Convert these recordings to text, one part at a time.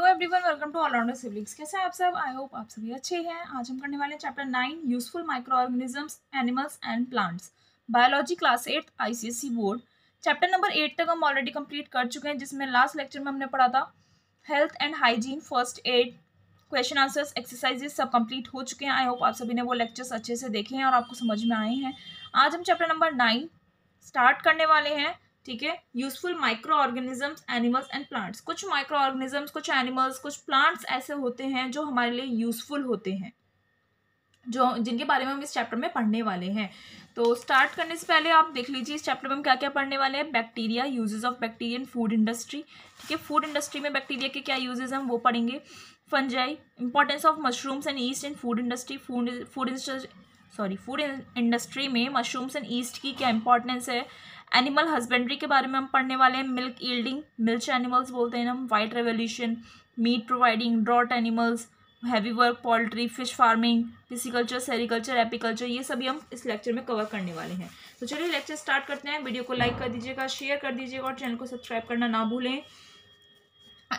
Hello everyone welcome to allrounder siblings कैसे आप सब आई होप आप सभी अच्छे हैं आज हम करने वाले हैं chapter nine useful micro organisms animals and plants biology class eight ICSC board chapter number eight तक हम ऑलरेडी कंप्लीट कर चुके हैं जिसमें लास्ट लेक्चर में हमने पढ़ा था health and hygiene first aid question answers exercises सब कंप्लीट हो चुके हैं आई होप आप सभी ने वो लेक्चर्स अच्छे से देखे हैं और आपको समझ में आए हैं आज हम चैप्टर नंबर नाइन स्टार्ट करने वाले हैं ठीक है useful micro organisms animals and plants कुछ माइक्रो ऑर्गेनिजम्स कुछ एनिमल्स कुछ प्लांट्स ऐसे होते हैं जो हमारे लिए यूजफुल होते हैं जो जिनके बारे में हम इस चैप्टर में पढ़ने वाले हैं तो स्टार्ट करने से पहले आप देख लीजिए इस चैप्टर में हम क्या क्या पढ़ने वाले हैं bacteria uses of bacteria in food industry ठीक है फूड इंडस्ट्री में बैक्टीरिया के क्या यूजेस हैं हम वो पढ़ेंगे fungi importance of mushrooms and yeast in food industry food food sorry food industry में मशरूम्स एंड ईस्ट की क्या इंपॉर्टेंस है एनिमल हस्बेंड्री के बारे में हम पढ़ने वाले हैं मिल्क ईल्डिंग मिल्च एनिमल्स बोलते हैं हम white revolution meat providing draught animals heavy work poultry fish farming pisciculture sericulture apiculture ये सभी हम इस लेक्चर में कवर करने वाले हैं तो चलिए लेक्चर स्टार्ट करते हैं वीडियो को लाइक कर दीजिएगा शेयर कर दीजिएगा और चैनल को सब्सक्राइब करना ना भूलें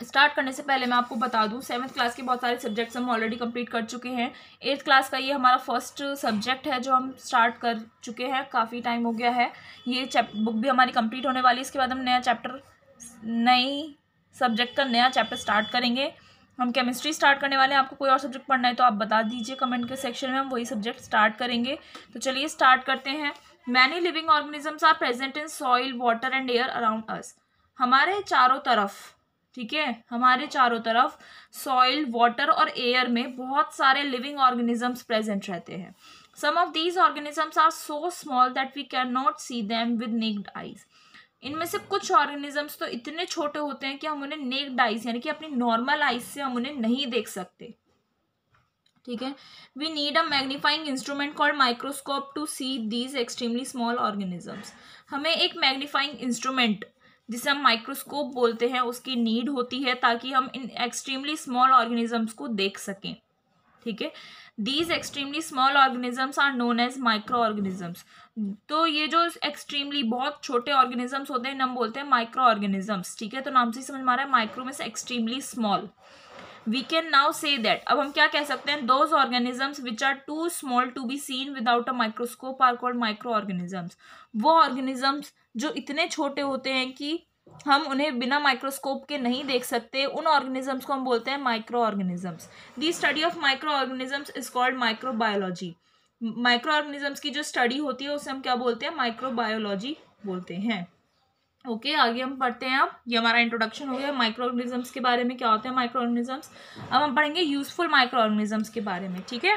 स्टार्ट करने से पहले मैं आपको बता दूं सेवन्थ क्लास के बहुत सारे सब्जेक्ट्स हम ऑलरेडी कंप्लीट कर चुके हैं एट्थ क्लास का ये हमारा फर्स्ट सब्जेक्ट है जो हम स्टार्ट कर चुके हैं काफ़ी टाइम हो गया है ये चैप बुक भी हमारी कंप्लीट होने वाली है इसके बाद हम नया चैप्टर नई सब्जेक्ट का नया चैप्टर स्टार्ट करेंगे हम केमिस्ट्री स्टार्ट करने वाले हैं आपको कोई और सब्जेक्ट पढ़ना है तो आप बता दीजिए कमेंट के सेक्शन में हम वही सब्जेक्ट स्टार्ट करेंगे तो चलिए स्टार्ट करते हैं many living organisms are present in soil water and air around us हमारे चारों तरफ ठीक है हमारे चारों तरफ सॉइल वाटर और एयर में बहुत सारे लिविंग ऑर्गेनिजम्स प्रेजेंट रहते हैं some of these organisms are so small that we can not see them with naked eyes इनमें से कुछ ऑर्गेनिजम्स तो इतने छोटे होते हैं कि हम उन्हें नेक्ड आइज यानी कि अपनी नॉर्मल आइज से हम उन्हें नहीं देख सकते ठीक है we need a magnifying instrument called microscope to see these extremely small organisms हमें एक मैग्नीफाइंग इंस्ट्रूमेंट जिसे हम माइक्रोस्कोप बोलते हैं उसकी नीड होती है ताकि हम इन एक्सट्रीमली स्मॉल ऑर्गेनिजम्स को देख सकें ठीक है these extremely small organisms are known as micro organisms तो ये जो एक्सट्रीमली बहुत छोटे ऑर्गेनिजम्स होते हैं हम बोलते हैं माइक्रो ऑर्गेनिजम्स ठीक है तो नाम से समझ में आ रहा है माइक्रो में से extremely small we can now say that अब हम क्या कह सकते हैं those organisms which are too small to be seen without a microscope are called micro organisms वो ऑर्गेनिजम्स जो इतने छोटे होते हैं कि हम उन्हें बिना माइक्रोस्कोप के नहीं देख सकते उन ऑर्गेनिजम्स को हम बोलते हैं micro organisms the study of micro organisms is called microbiology micro organisms की जो स्टडी होती है उसे हम क्या बोलते हैं माइक्रोबायोलॉजी बोलते हैं ओके okay, आगे हम पढ़ते हैं अब ये हमारा इंट्रोडक्शन हो गया माइक्रो ऑर्गेनिजम्स के बारे में क्या होते हैं माइक्रो ऑर्गेनिजम्स अब हम पढ़ेंगे यूज़फुल माइक्रो ऑर्गेनिजम्स के बारे में ठीक है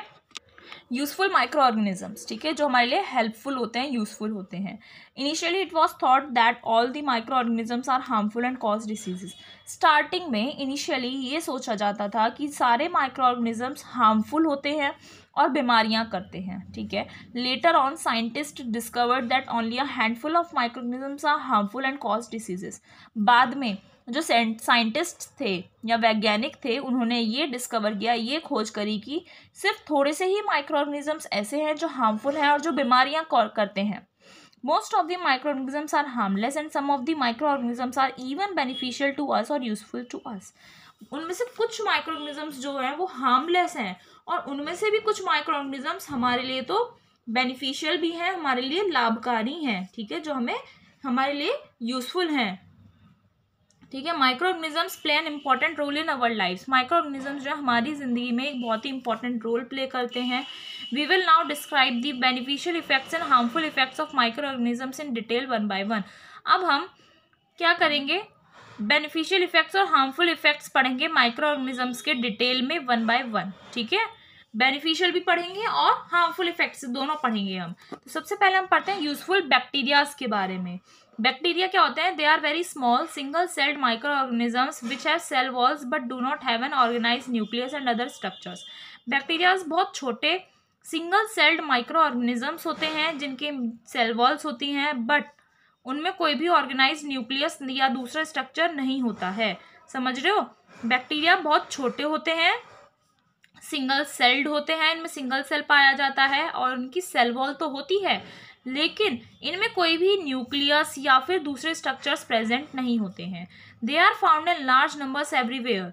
यूज़फुल माइक्रो ऑर्गेनिजम्स ठीक है जो हमारे लिए हेल्पफुल होते हैं यूज़फुल होते हैं initially it was thought that all the micro organisms are harmful and cause diseases starting में इनिशियली ये सोचा जाता था कि सारे माइक्रो ऑर्गेनिजम्स हार्मफुल होते हैं और बीमारियां करते हैं ठीक है later on scientist discovered that only a handful of organisms are harmful and cause diseases बाद में जो साइंटिस्ट थे या वैज्ञानिक थे उन्होंने ये डिस्कवर किया ये खोज करी कि सिर्फ थोड़े से ही माइक्रो ऑर्गेनिजम्स ऐसे हैं जो हार्मफुल हैं और जो बीमारियाँ करते हैं most of the micro organisms are harmless and some of the micro organisms are even beneficial to us और यूजफुल टू अस उनमें से कुछ माइक्रो ऑर्गेनिजम्स जो हैं वो हार्मलेस हैं और उनमें से भी कुछ माइक्रो ऑर्गेनिजम्स हमारे लिए तो बेनिफिशियल भी हैं हमारे लिए लाभकारी हैं ठीक है जो हमें हमारे लिए यूजफुल हैं ठीक है micro organisms play an important role in our life micro organisms जो हमारी ज़िंदगी में एक बहुत ही इंपॉर्टेंट रोल प्ले करते हैं we will now describe the beneficial effects and harmful effects of micro organisms in detail one by one अब हम क्या करेंगे बेनिफिशियल इफेक्ट्स और हार्मफुल इफेक्ट्स पढ़ेंगे माइक्रो ऑर्गेनिजम्स के डिटेल में वन बाय वन ठीक है बेनिफिशियल भी पढ़ेंगे और हार्मफुल इफेक्ट्स दोनों पढ़ेंगे हम तो सबसे पहले हम पढ़ते हैं यूजफुल बैक्टीरियाज के बारे में बैक्टीरिया क्या होते हैं they are very small single celled micro organisms which have cell walls but do not have an organise nucleus and other structures bacterias बहुत छोटे सिंगल सेल्ड माइक्रो ऑर्गेनिजम्स होते हैं जिनके सेल वॉल्स होती हैं बट उनमें कोई भी ऑर्गेनाइज न्यूक्लियस या दूसरा स्ट्रक्चर नहीं होता है समझ रहे हो बैक्टीरिया बहुत छोटे होते हैं सिंगल सेल्ड होते हैं इनमें सिंगल सेल पाया जाता है और उनकी सेल वॉल तो होती है लेकिन इनमें कोई भी न्यूक्लियस या फिर दूसरे स्ट्रक्चर्स प्रेजेंट नहीं होते हैं they are found in large numbers everywhere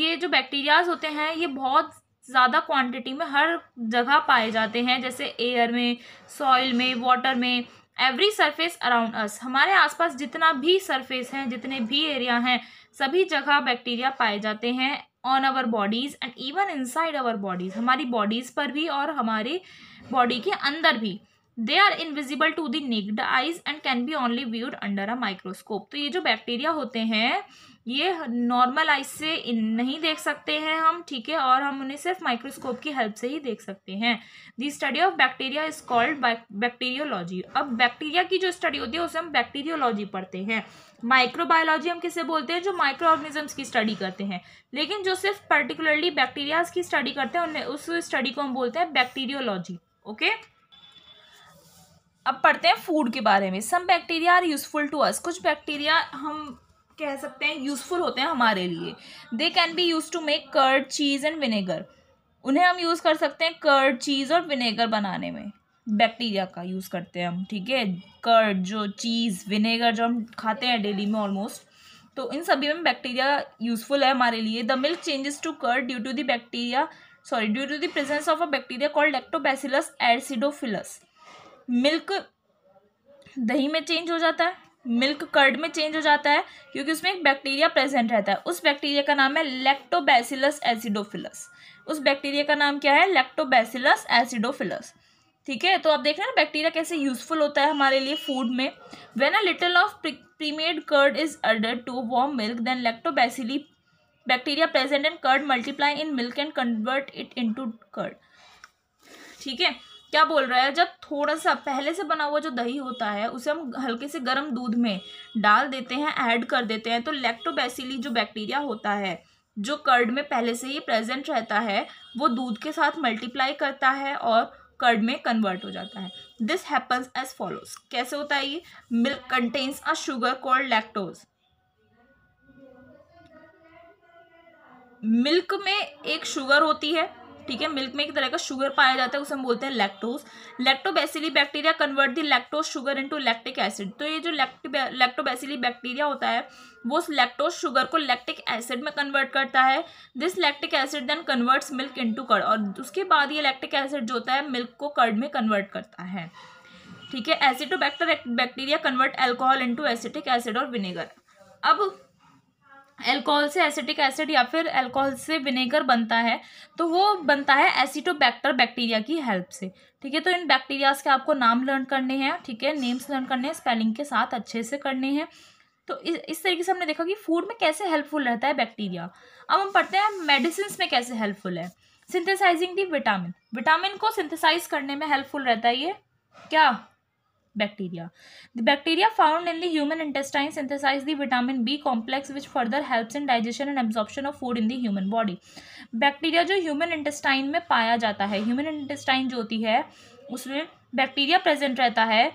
ये जो बैक्टीरियाज होते हैं ये बहुत ज़्यादा क्वांटिटी में हर जगह पाए जाते हैं जैसे एयर में सॉइल में वाटर में एवरी सरफेस अराउंड अस हमारे आसपास जितना भी सरफेस है जितने भी एरिया हैं सभी जगह बैक्टीरिया पाए जाते हैं on our bodies and even inside our bodies हमारी बॉडीज़ पर भी और हमारे बॉडी के अंदर भी they are invisible to the naked eyes and can be only viewed under a microscope तो ये जो बैक्टीरिया होते हैं ये नॉर्मल आइज से नहीं देख सकते हैं हम ठीक है और हम उन्हें सिर्फ माइक्रोस्कोप की हेल्प से ही देख सकते हैं the study of bacteria is called bacteriology अब बैक्टीरिया की जो स्टडी होती है उसे हम बैक्टीरियोलॉजी पढ़ते हैं माइक्रोबायोलॉजी हम किसे बोलते हैं जो माइक्रो ऑर्गेनिजम्स की स्टडी करते हैं लेकिन जो सिर्फ पर्टिकुलरली बैक्टीरियाज की स्टडी करते हैं उन्हें उस स्टडी को हम बोलते हैं बैक्टीरियोलॉजी ओके अब पढ़ते हैं फूड के बारे में some bacteria are useful to us कुछ बैक्टीरिया हम कह सकते हैं यूज़फुल होते हैं हमारे लिए they can be use to make curd cheese and vinegar उन्हें हम यूज़ कर सकते हैं कर्ड चीज़ और विनेगर बनाने में बैक्टीरिया का यूज़ करते हैं हम ठीक है कर्ड जो चीज़ विनेगर जो हम खाते हैं डेली में ऑलमोस्ट तो इन सभी में बैक्टीरिया यूज़फुल है हमारे लिए the milk changes to curd due to the bacteria sorry due to the presence of a bacteria called lactobacillus acidophilus milk दही में चेंज हो जाता है मिल्क कर्ड में चेंज हो जाता है क्योंकि उसमें एक बैक्टीरिया प्रेजेंट रहता है उस बैक्टीरिया का नाम है लेक्टोबैसिलस एसिडोफिलस उस बैक्टीरिया का नाम क्या है लेक्टोबैसिलस एसिडोफिलस ठीक है तो आप देख रहे हैं बैक्टीरिया कैसे यूजफुल होता है हमारे लिए फूड में when a little of premade curd is अर्डर to warm milk then lactobacilli bacteria present and curd multiply in milk and convert it in curd ठीक है क्या बोल रहा है जब थोड़ा सा पहले से बना हुआ जो दही होता है उसे हम हल्के से गर्म दूध में डाल देते हैं ऐड कर देते हैं तो लैक्टोबैसिली जो बैक्टीरिया होता है जो कर्ड में पहले से ही प्रेजेंट रहता है वो दूध के साथ मल्टीप्लाई करता है और कर्ड में कन्वर्ट हो जाता है दिस हैपन्स एज फॉलोज कैसे होता है ये milk contains a sugar called lactose milk में एक शुगर होती है ठीक है मिल्क में एक तरह का शुगर पाया जाता है उसे हम बोलते हैं lactose lactobacilli bacteria convert the lactose sugar into lactic acid तो ये जो लैक्टोबैसिली बैक्टीरिया होता है वो उस लैक्टोज शुगर को लैक्टिक एसिड में कन्वर्ट करता है this lactic acid then converts milk into curd और उसके बाद ये लैक्टिक एसिड जो होता है मिल्क को कर्ड में कन्वर्ट करता है ठीक है aceto bacteria convert alcohol into acetic acid और विनेगर अब एल्कोहल से एसिटिक एसिड या फिर एल्कोहल से विनेगर बनता है तो वो बनता है एसिटोबैक्टर बैक्टीरिया की हेल्प से ठीक है तो इन बैक्टीरियाज के आपको नाम लर्न करने हैं ठीक है नेम्स लर्न करने हैं स्पेलिंग के साथ अच्छे से करने हैं तो इस इस तरीके से हमने देखा कि फूड में कैसे हेल्पफुल रहता है बैक्टीरिया अब हम पढ़ते हैं मेडिसिन में कैसे हेल्पफुल है सिंथेसाइजिंग दी विटामिन विटामिन को सिंथेसाइज करने में हेल्पफुल रहता है ये क्या bacteria. The bacteria found in the human intestine synthesize the vitamin B complex which further helps in digestion and absorption of food in the human body. Bacteria जो human intestine में पाया जाता है human intestine जो होती है उसमें bacteria present रहता है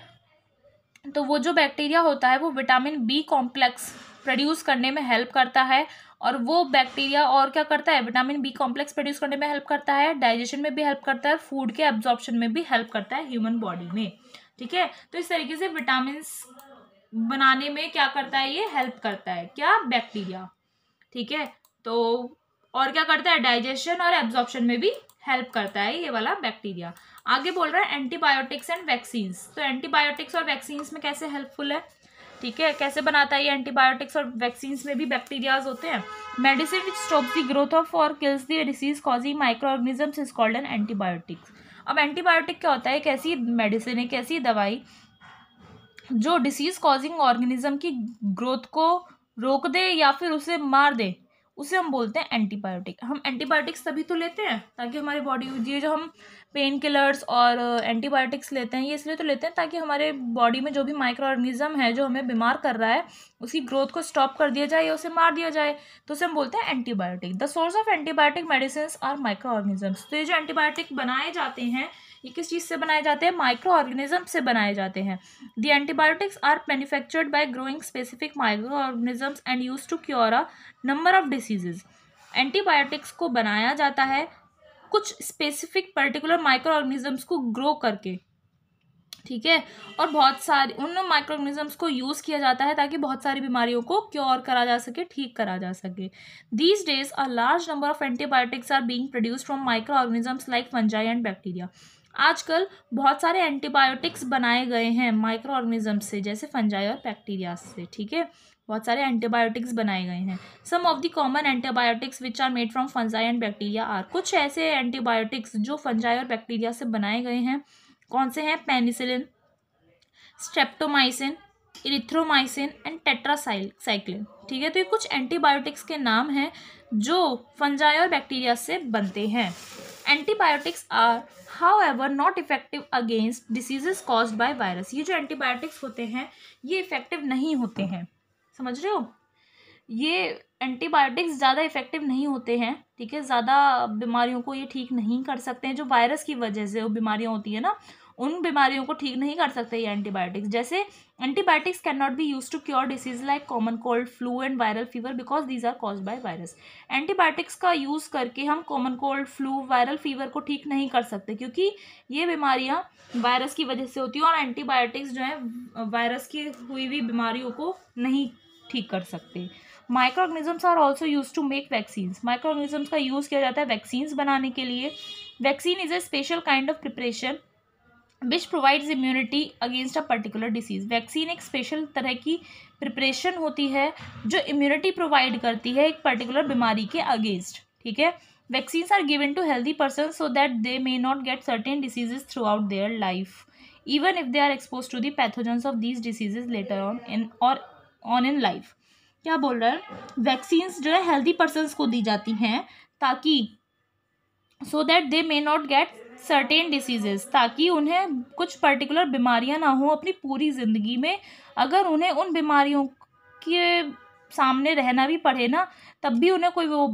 तो वो जो बैक्टीरिया होता है वो विटामिन बी कॉम्प्लेक्स प्रोड्यूस करने में हेल्प करता है और वो बैक्टीरिया और क्या करता है विटामिन बी कॉम्प्लेक्स प्रोड्यूस करने में हेल्प करता है डाइजेशन में भी हेल्प करता है फूड के एब्जॉर्प्शन में भी हेल्प करता है ह्यूमन बॉडी में ठीक है तो इस तरीके से विटामिन बनाने में क्या करता है ये हेल्प करता है क्या बैक्टीरिया ठीक है तो और क्या करता है डाइजेशन और एब्जॉर्बन में भी हेल्प करता है ये वाला बैक्टीरिया आगे बोल रहा है एंटीबायोटिक्स एंड वैक्सीन्स तो एंटीबायोटिक्स और वैक्सीन्स में कैसे हेल्पफुल है ठीक है कैसे बनाता है ये एंटीबायोटिक्स और वैक्सीन्स में भी बैक्टीरियाज होते हैं medicine which stop the growth of or kills the disease causing micro organisms is called an antibiotics अब एंटीबायोटिक क्या होता है एक ऐसी मेडिसिन एक ऐसी दवाई जो डिसीज़ कॉजिंग ऑर्गेनिज्म की ग्रोथ को रोक दे या फिर उसे मार दे उसे हम बोलते हैं एंटीबायोटिक हम एंटीबायोटिक्स तभी तो लेते हैं ताकि हमारी बॉडी ये जो हम पेन किलर्स और एंटीबायोटिक्स लेते हैं ये इसलिए तो लेते हैं ताकि हमारे बॉडी में जो भी माइक्रो ऑर्गेनिज्म है जो हमें बीमार कर रहा है उसकी ग्रोथ को स्टॉप कर दिया जाए या उसे मार दिया जाए तो उसे हम बोलते हैं antibiotic the source of antibiotic medicine are micro organisms तो ये जो एंटीबायोटिक बनाए जाते हैं ये किस चीज़ से बनाए जाते हैं माइक्रो ऑर्गेनिज्म से बनाए जाते हैं the antibiotics are manufactured by growing specific micro organisms and use to cure a number of diseases antibiotics को बनाया जाता है कुछ स्पेसिफिक पर्टिकुलर माइक्रो ऑर्गेनिजम्स को ग्रो करके ठीक है और बहुत सारे उन माइक्रो ऑर्गेनिजम्स को यूज़ किया जाता है ताकि बहुत सारी बीमारियों को क्योर करा जा सके ठीक करा जा सके these days a large number of antibiotics are being produced from micro organisms like fungi and bacteria आजकल बहुत सारे एंटीबायोटिक्स बनाए गए हैं माइक्रो ऑर्गेनिज्म से जैसे फंजाई और बैक्टीरिया से ठीक है बहुत सारे एंटीबायोटिक्स बनाए गए हैं some of the common antibiotics which are made from fungi and bacteria are कुछ ऐसे एंटीबायोटिक्स जो फंजाई और बैक्टीरिया से बनाए गए हैं कौन से हैं penicillin streptomycin erythromycin and tetracycline ठीक है तो ये कुछ एंटीबायोटिक्स के नाम हैं जो फंजाई और बैक्टीरिया से बनते हैं antibiotics are however not effective against diseases cause by virus ये जो एंटीबायोटिक्स होते हैं ये इफेक्टिव नहीं होते हैं समझ रहे हो ये एंटीबायोटिक्स ज़्यादा इफेक्टिव नहीं होते हैं ठीक है ज़्यादा बीमारियों को ये ठीक नहीं कर सकते हैं जो वायरस की वजह से वो बीमारियाँ होती है ना उन बीमारियों को ठीक नहीं कर सकते ये एंटीबायोटिक्स जैसे antibiotics can not be use to cure disease like common cold flu and viral fever because these are cause by virus antibiotics का यूज़ करके हम common cold flu viral fever को ठीक नहीं कर सकते क्योंकि ये बीमारियाँ वायरस की वजह से होती हैं और एंटीबायोटिक्स जो हैं वायरस की हुई हुई बीमारियों को नहीं ठीक कर सकते micro organisms are also use to make vaccines microorganisms का यूज़ किया जाता है वैक्सीन्स बनाने के लिए vaccine is a special kind of preparation which provides immunity against a particular disease vaccine एक स्पेशल तरह की प्रिपरेशन होती है जो इम्यूनिटी प्रोवाइड करती है एक पर्टिकुलर बीमारी के अगेंस्ट ठीक है vaccines are given to healthy person so that they may not get certain diseases throughout their life even if they are expose to the pathogen of these diseases later on in और on in life क्या बोल रहे हैं vaccines जो है healthy persons को दी जाती हैं ताकि so that they may not get certain diseases ताकि उन्हें कुछ पर्टिकुलर बीमारियां ना हो अपनी पूरी ज़िंदगी में अगर उन्हें उन बीमारियों के सामने रहना भी पड़े ना तब भी उन्हें कोई वो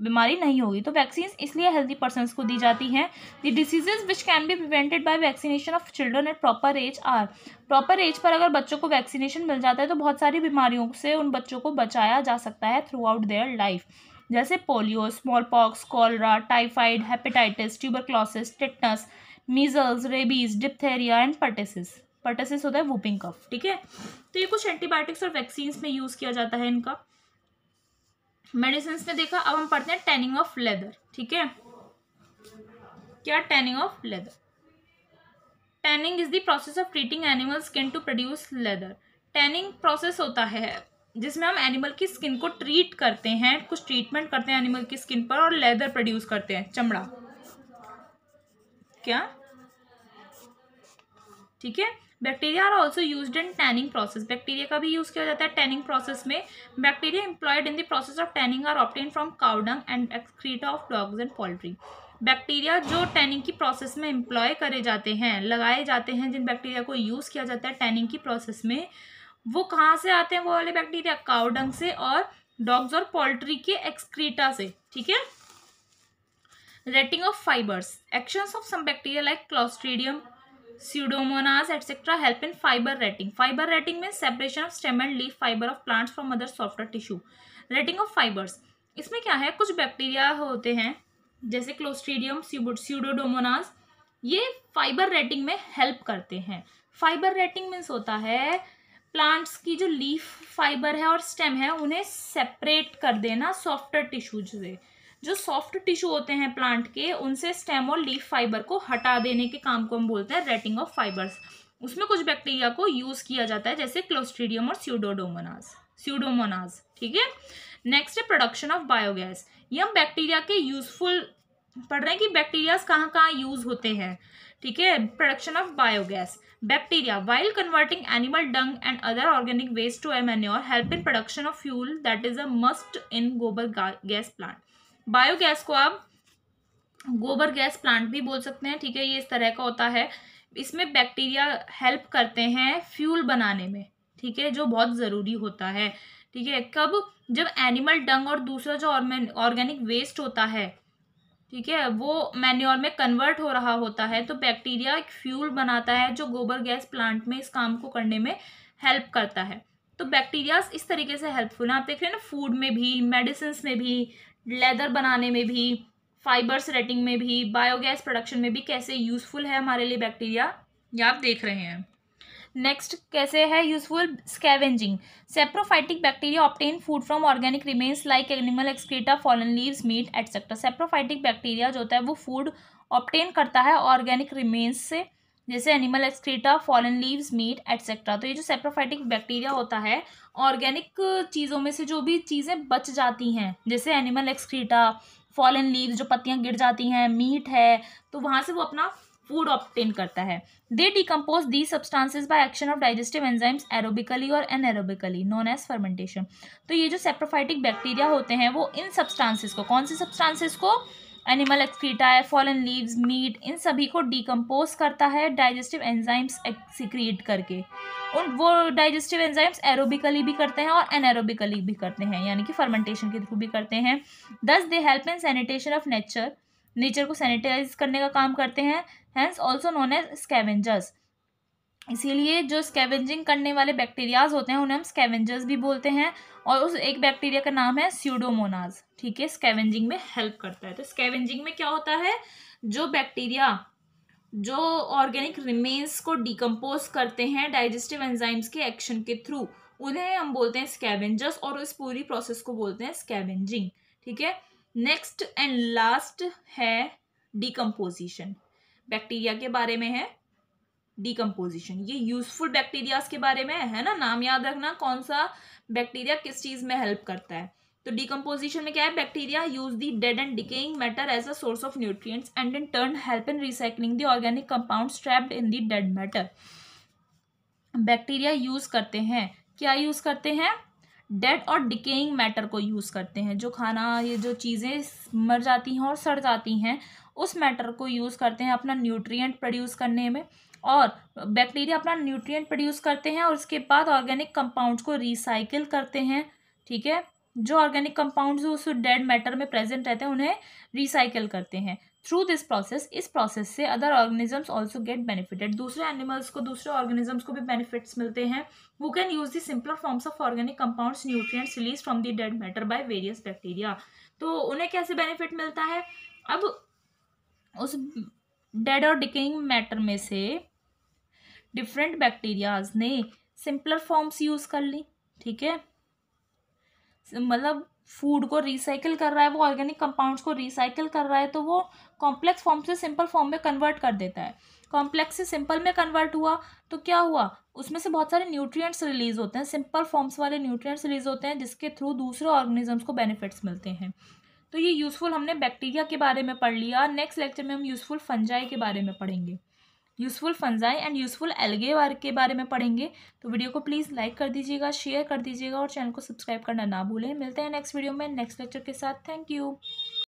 बीमारी नहीं होगी तो वैक्सीन इसलिए हेल्दी पर्सन को दी जाती हैं the diseases which can be prevented by vaccination of children at proper age or proper age पर अगर बच्चों को वैक्सीनेशन मिल जाता है तो बहुत सारी बीमारियों से उन बच्चों को बचाया जा सकता है थ्रू आउट देयर लाइफ जैसे polio smallpox cholera typhoid hepatitis tuberculosis tetanus measles rabies diphtheria and pertussis pertussis होता है वूपिंग कफ ठीक है तो ये कुछ एंटीबायोटिक्स और वैक्सीन में यूज़ किया जाता है इनका मेडिसिन में देखा अब हम पढ़ते हैं टैनिंग ऑफ लेदर ठीक है क्या tanning of leather tanning is the process of treating animal skin to produce leather tanning process होता है जिसमें हम एनिमल की स्किन को ट्रीट करते हैं कुछ ट्रीटमेंट करते हैं एनिमल की स्किन पर और लेदर प्रोड्यूस करते हैं चमड़ा क्या ठीक है bacteria are also use in tanning process bacteria का भी यूज किया जाता है टैनिंग प्रोसेस में bacteria employed in the process of tanning are obtain from cow dung and excreta of dogs and poultry bacteria जो टैनिंग की प्रोसेस में इंप्लॉय करे जाते हैं लगाए जाते हैं जिन बैक्टीरिया को यूज़ किया जाता है टैनिंग की प्रोसेस में वो कहाँ से आते हैं वो वाले बैक्टीरिया काउडंग से और डॉग्स और पोल्ट्री के एक्सक्रीटा से ठीक है retting of fibres actions of some bacteria like clostridium pseudomonas etcetera help in fibre retting fibre retting में separation of stem and leaf fibre of plants from other softer tissue retting of fibres इसमें क्या है कुछ bacteria होते हैं जैसे clostridium सीडोडोमोनास ये fibre retting में हेल्प करते हैं फाइबर रेटिंग मीन्स होता है प्लांट्स की जो लीफ फाइबर है और स्टेम है उन्हें सेपरेट कर देना सॉफ्टर टिश्यू से जो सॉफ्ट टिश्यू होते हैं प्लांट के उनसे स्टेम और लीफ फाइबर को हटा देने के काम को हम बोलते हैं रेटिंग ऑफ फाइबर्स उसमें कुछ बैक्टीरिया को यूज़ किया जाता है जैसे क्लोस्ट्रीडियम और स्यूडोडोमोनाज स्यूडोमोनाज ठीक है नेक्स्ट है प्रोडक्शन ऑफ बायोगैस ये हम बैक्टीरिया के यूजफुल पढ़ रहे हैं कि बैक्टीरियाज कहाँ कहाँ यूज होते हैं ठीक है production of biogas bacteria while converting animal dung and other organic waste to manure help in production of fuel that is a must in gobar gas plant biogas को आप गोबर गैस प्लांट भी बोल सकते हैं ठीक है ये इस तरह का होता है इसमें बैक्टीरिया हेल्प करते हैं फ्यूल बनाने में ठीक है जो बहुत ज़रूरी होता है ठीक है कब जब एनिमल डंग और दूसरा जो ऑर्गेनिक वेस्ट होता है ठीक है वो मैन्योर में कन्वर्ट हो रहा होता है तो बैक्टीरिया एक फ्यूल बनाता है जो गोबर गैस प्लांट में इस काम को करने में हेल्प करता है तो बैक्टीरियाज इस तरीके से हेल्पफुल हैं आप देख रहे हैं ना फूड में भी मेडिसिन में भी लेदर बनाने में भी फाइबर रेटिंग में भी बायोगैस प्रोडक्शन में भी कैसे यूज़फुल है हमारे लिए बैक्टीरिया ये आप देख रहे हैं नेक्स्ट कैसे है useful scavenging saprophytic bacteria obtain food from organic remains like animal excreta fallen leaves meat etcetera saprophytic bacteria जो होता है वो फूड ऑप्टेन करता है ऑर्गेनिक रिमेन्स से जैसे animal excreta fallen leaves meat etcetera तो ये जो सेप्रोफाइटिक बैक्टीरिया होता है ऑर्गेनिक चीज़ों में से जो भी चीज़ें बच जाती हैं जैसे एनिमल एक्सक्रीटा फॉलन लीव्स जो पत्तियाँ गिर जाती हैं मीट है तो वहाँ से वो अपना फूड ऑप्टेन करता है they decompose the substances by action of digestive enzymes aerobically और एनएरोबिकली नॉन एज फर्मेंटेशन तो ये जो सेप्रोफाइटिक बैक्टीरिया होते हैं वो इन सब्सटांसेस को कौन से सब्सटांसेस को animal excreta fallen leaves meat इन सभी को डिकम्पोज करता है डाइजेस्टिव एंजाइम्स सिक्रिएट करके उन वो डाइजेस्टिव एंजाइम्स एरोबिकली भी करते हैं और एनएरोबिकली भी करते हैं यानी कि फर्मेंटेशन के थ्रू भी करते हैं thus they help in sanitation of nature nature को सैनिटाइज करने का काम करते हैं hence also known as scavengers इसीलिए जो स्कैवेंजिंग करने वाले बैक्टीरियाज होते हैं उन्हें हम स्कैवेंजर्स भी बोलते हैं और उस एक बैक्टीरिया का नाम है स्यूडोमोनाज ठीक है स्कैवेंजिंग में हेल्प करता है तो स्कैवेंजिंग में क्या होता है जो बैक्टीरिया जो ऑर्गेनिक रिमेन्स को डिकम्पोज करते हैं डाइजेस्टिव एंजाइम्स के एक्शन के थ्रू उन्हें हम बोलते हैं स्कैवेंजर्स और उस पूरी प्रोसेस को बोलते हैं स्कैवेंजिंग ठीक है नेक्स्ट एंड लास्ट है डिकम्पोजिशन बैक्टीरिया के बारे में है डिकम्पोजिशन ये यूजफुल बैक्टीरियाज के बारे में है ना नाम याद रखना कौन सा बैक्टीरिया किस चीज़ में हेल्प करता है तो डिकम्पोजिशन में क्या है bacteria use the dead and decaying matter as a source of nutrients and in turn help in recycling the organic compound trapped in the dead matter bacteria use करते हैं क्या यूज करते हैं डेड और decaying matter को use करते हैं जो खाना ये जो चीज़ें मर जाती हैं और सड़ जाती हैं उस मैटर को यूज़ करते हैं अपना न्यूट्रिएंट प्रोड्यूस करने में और बैक्टीरिया अपना न्यूट्रिएंट प्रोड्यूस करते हैं और उसके बाद ऑर्गेनिक कंपाउंड्स को रिसाइकिल करते हैं ठीक है जो ऑर्गेनिक कंपाउंड्स उस डेड मैटर में प्रेजेंट रहते हैं उन्हें रिसाइकिल करते हैं थ्रू दिस प्रोसेस इस प्रोसेस से other organisms also get benefited दूसरे एनिमल्स को दूसरे ऑर्गेनिजम्स को भी बेनिफिट्स मिलते हैं वो can use the simpler forms of organic compounds nutrients release from the dead matter by various bacteria तो उन्हें कैसे बेनिफिट मिलता है अब उस डेड और डिकेइंग मैटर में से डिफरेंट बैक्टीरियाज ने सिंपलर फॉर्म्स यूज़ कर ली ठीक है मतलब फूड को रिसाइकिल कर रहा है वो ऑर्गेनिक कंपाउंड्स को रिसाइकिल कर रहा है तो वो कॉम्प्लेक्स फॉर्म से सिंपल फॉर्म में कन्वर्ट कर देता है कॉम्प्लेक्स से सिंपल में कन्वर्ट हुआ तो क्या हुआ उसमें से बहुत सारे न्यूट्रिएंट्स रिलीज होते हैं सिंपल फॉर्म्स वाले न्यूट्रिएंट्स रिलीज होते हैं जिसके थ्रू दूसरे ऑर्गेनिजम्स को बेनिफिट्स मिलते हैं तो ये यूज़फुल हमने बैक्टीरिया के बारे में पढ़ लिया नेक्स्ट लेक्चर में हम यूज़फुल फंजाई के बारे में पढ़ेंगे useful fungi and useful algae के बारे में पढ़ेंगे तो वीडियो को प्लीज़ लाइक कर दीजिएगा शेयर कर दीजिएगा और चैनल को सब्सक्राइब करना ना भूलें मिलते हैं नेक्स्ट वीडियो में नेक्स्ट लेक्चर के साथ थैंक यू